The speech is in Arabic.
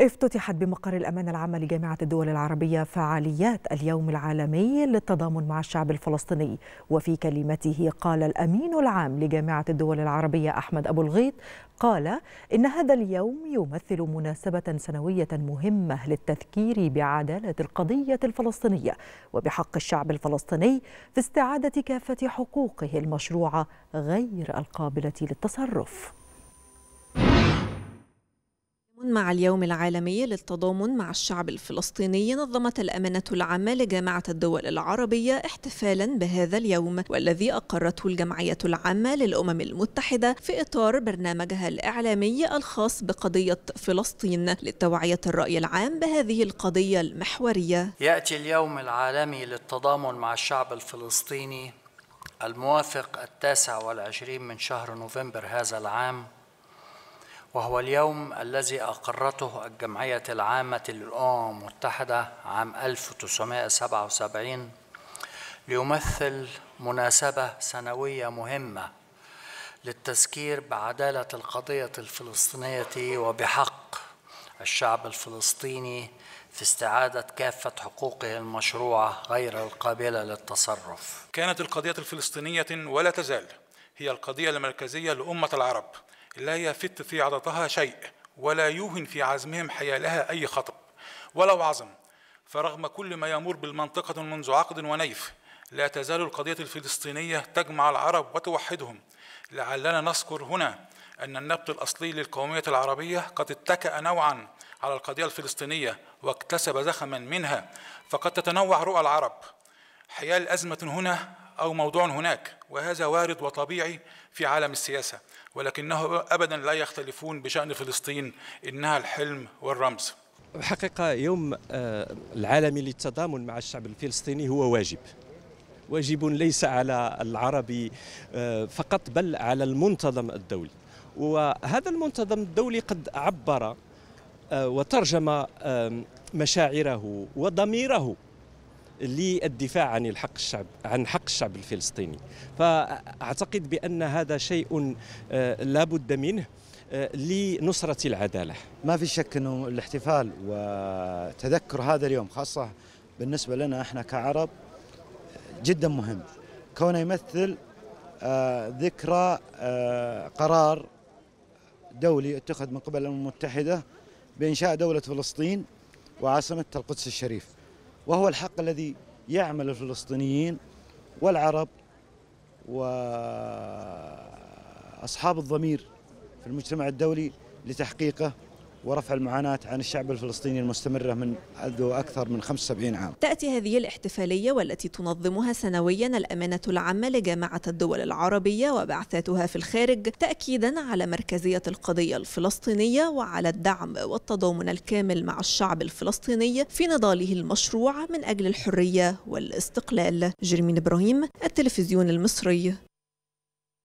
افتتحت بمقر الأمانة العامة لجامعة الدول العربية فعاليات اليوم العالمي للتضامن مع الشعب الفلسطيني وفي كلمته قال الأمين العام لجامعة الدول العربية أحمد أبو الغيط قال إن هذا اليوم يمثل مناسبة سنوية مهمة للتذكير بعدالة القضية الفلسطينية وبحق الشعب الفلسطيني في استعادة كافة حقوقه المشروعة غير القابلة للتصرف مع اليوم العالمي للتضامن مع الشعب الفلسطيني نظمت الأمانة العامة لجامعة الدول العربية احتفالا بهذا اليوم والذي أقرته الجمعية العامة للأمم المتحدة في إطار برنامجها الإعلامي الخاص بقضية فلسطين لتوعية الرأي العام بهذه القضية المحورية يأتي اليوم العالمي للتضامن مع الشعب الفلسطيني الموافق التاسع والعشرين من شهر نوفمبر هذا العام وهو اليوم الذي أقرته الجمعية العامة للأمم المتحدة عام 1977 ليمثل مناسبة سنوية مهمة للتذكير بعدالة القضية الفلسطينية وبحق الشعب الفلسطيني في استعادة كافة حقوقه المشروعة غير القابلة للتصرف. كانت القضية الفلسطينية ولا تزال هي القضية المركزية لأمة العرب لا يفت في عضتها شيء ولا يوهن في عزمهم حيالها أي خطب ولو عزم فرغم كل ما يمر بالمنطقة منذ عقد ونيف لا تزال القضية الفلسطينية تجمع العرب وتوحدهم لعلنا نذكر هنا أن النبط الأصلي للقومية العربية قد اتكأ نوعا على القضية الفلسطينية واكتسب زخما منها فقد تتنوع رؤى العرب حيال أزمة هنا أو موضوع هناك وهذا وارد وطبيعي في عالم السياسة ولكنه أبدا لا يختلفون بشأن فلسطين إنها الحلم والرمز الحقيقة يوم آه، العالمي للتضامن مع الشعب الفلسطيني هو واجب واجب ليس على العربي آه، فقط بل على المنتظم الدولي وهذا المنتظم الدولي قد عبر آه، وترجم مشاعره وضميره للدفاع عن الحق الشعب عن حق الشعب الفلسطيني فاعتقد بان هذا شيء آه، لا بد منه آه، لنصرة العدالة ما في شك أنه الاحتفال وتذكر هذا اليوم خاصة بالنسبة لنا احنا كعرب جدا مهم كونه يمثل آه، ذكرى قرار دولي اتخذ من قبل الامم المتحده بانشاء دوله فلسطين وعاصمتها القدس الشريف وهو الحق الذي يعمل الفلسطينيين والعرب وأصحاب الضمير في المجتمع الدولي لتحقيقه ورفع المعاناة عن الشعب الفلسطيني المستمرة من منذ أكثر من 75 عام تأتي هذه الاحتفالية والتي تنظمها سنويا الأمانة العامة لجامعة الدول العربية وبعثاتها في الخارج تأكيدا على مركزية القضية الفلسطينية وعلى الدعم والتضامن الكامل مع الشعب الفلسطيني في نضاله المشروع من أجل الحرية والاستقلال جرمين إبراهيم التلفزيون المصري